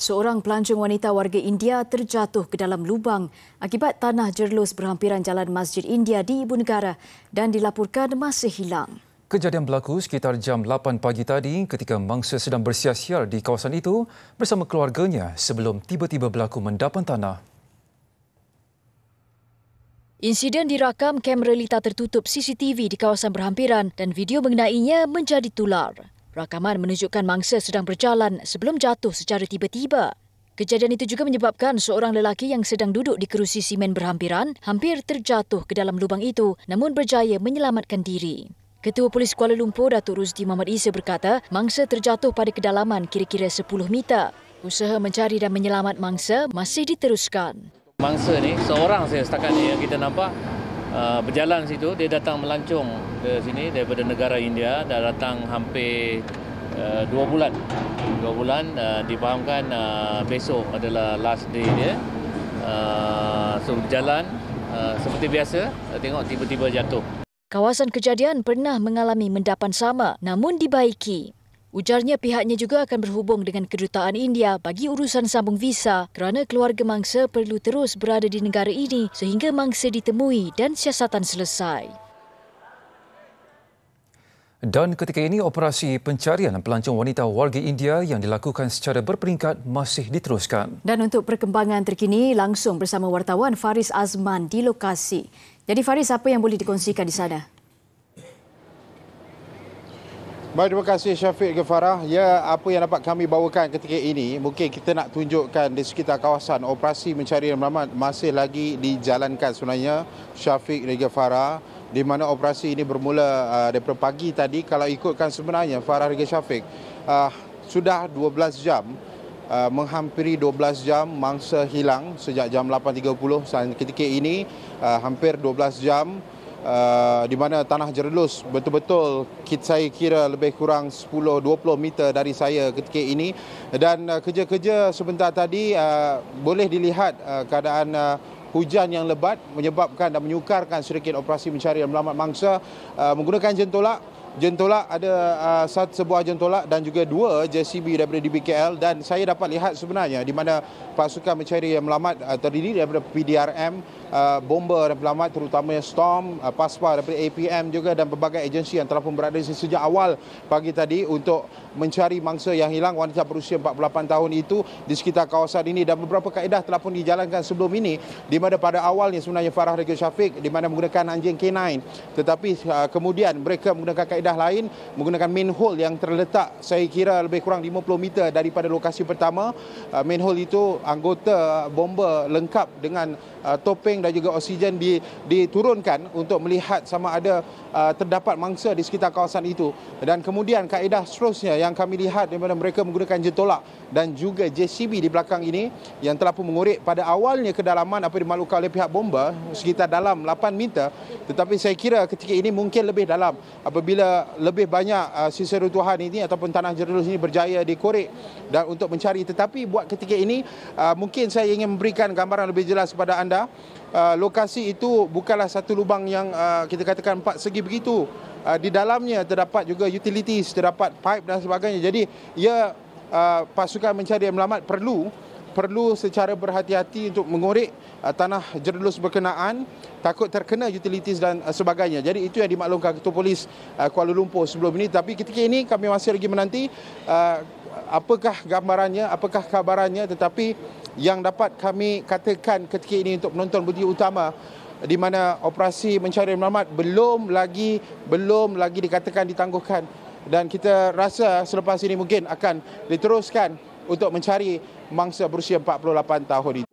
Seorang pelancong wanita warga India terjatuh ke dalam lubang akibat tanah jerlus berhampiran jalan Masjid India di ibu negara dan dilaporkan masih hilang. Kejadian berlaku sekitar jam 8 pagi tadi ketika mangsa sedang bersiar-siar di kawasan itu bersama keluarganya sebelum tiba-tiba berlaku mendapat tanah. Insiden dirakam kamera lita tertutup CCTV di kawasan berhampiran dan video mengenainya menjadi tular. Rakaman menunjukkan mangsa sedang berjalan sebelum jatuh secara tiba-tiba. Kejadian itu juga menyebabkan seorang lelaki yang sedang duduk di kerusi simen berhampiran hampir terjatuh ke dalam lubang itu namun berjaya menyelamatkan diri. Ketua Polis Kuala Lumpur Datuk Rusdi Muhammad Isa berkata mangsa terjatuh pada kedalaman kira-kira 10 meter. Usaha mencari dan menyelamat mangsa masih diteruskan. Mangsa ni seorang saja setakat ni yang kita nampak Uh, berjalan situ dia datang melancung ke sini daripada negara India dah datang hampir 2 uh, bulan dua bulan uh, dipahamkan uh, besok adalah last day dia uh, so berjalan uh, seperti biasa uh, tengok tiba-tiba jatuh kawasan kejadian pernah mengalami mendapan sama namun dibaiki Ujarnya pihaknya juga akan berhubung dengan kedutaan India bagi urusan sambung visa kerana keluarga mangsa perlu terus berada di negara ini sehingga mangsa ditemui dan siasatan selesai. Dan ketika ini operasi pencarian pelancong wanita warga India yang dilakukan secara berperingkat masih diteruskan. Dan untuk perkembangan terkini langsung bersama wartawan Faris Azman di lokasi. Jadi Faris apa yang boleh dikongsikan di sana? Baik, terima kasih Syafiq Gefarah. Ya, apa yang dapat kami bawakan ketika ini, mungkin kita nak tunjukkan di sekitar kawasan operasi mencari dan melamat masih lagi dijalankan sebenarnya Syafiq dan Gefarah di mana operasi ini bermula uh, daripada pagi tadi kalau ikutkan sebenarnya Farah dan Syafiq uh, sudah 12 jam uh, menghampiri 12 jam mangsa hilang sejak jam 8.30 ketika ini uh, hampir 12 jam uh, di mana tanah jerelus betul-betul saya kira lebih kurang 10-20 meter dari saya ketika ini dan uh, kerja-kerja sebentar tadi uh, boleh dilihat uh, keadaan uh, hujan yang lebat menyebabkan dan menyukarkan sedikit operasi mencari dan melamat mangsa uh, menggunakan jentolak jentolak ada uh, satu sebuah jentolak dan juga dua JCB daripada DBKL dan saya dapat lihat sebenarnya di mana pasukan mencari yang melamat uh, terdiri daripada PDRM Uh, bomber dan pelamat terutamanya Storm, uh, PASPA daripada APM juga dan pelbagai agensi yang telah pun berada di sini sejak awal pagi tadi untuk mencari mangsa yang hilang wanita berusia 48 tahun itu di sekitar kawasan ini dan beberapa kaedah telah pun dijalankan sebelum ini di mana pada awalnya sebenarnya Farah Rekil Syafiq di mana menggunakan anjing K9 tetapi uh, kemudian mereka menggunakan kaedah lain menggunakan main hole yang terletak saya kira lebih kurang 50 meter daripada lokasi pertama uh, hole itu anggota uh, bomber lengkap dengan uh, topeng tank dan juga oksigen diturunkan untuk melihat sama ada uh, terdapat mangsa di sekitar kawasan itu. Dan kemudian kaedah seterusnya yang kami lihat di mana mereka menggunakan jentolak dan juga JCB di belakang ini yang telah pun mengorek pada awalnya kedalaman apa dimaklumkan oleh pihak bomba sekitar dalam 8 meter tetapi saya kira ketika ini mungkin lebih dalam apabila lebih banyak uh, sisa runtuhan ini ataupun tanah jerulus ini berjaya dikorek dan untuk mencari tetapi buat ketika ini uh, mungkin saya ingin memberikan gambaran lebih jelas kepada anda Ah, lokasi itu bukanlah satu lubang yang uh, kita katakan empat segi begitu. Uh, di dalamnya terdapat juga utilities, terdapat pipe dan sebagainya. Jadi ia uh, pasukan mencari yang melamat perlu perlu secara berhati-hati untuk mengorek uh, tanah jerlus berkenaan takut terkena utilities dan uh, sebagainya. Jadi itu yang dimaklumkan Ketua Polis uh, Kuala Lumpur sebelum ini tapi ketika ini kami masih lagi menanti uh, apakah gambarannya, apakah kabarannya tetapi yang dapat kami katakan ketika ini untuk penonton budi utama di mana operasi mencari Muhammad belum lagi belum lagi dikatakan ditangguhkan dan kita rasa selepas ini mungkin akan diteruskan untuk mencari mangsa berusia 48 tahun itu.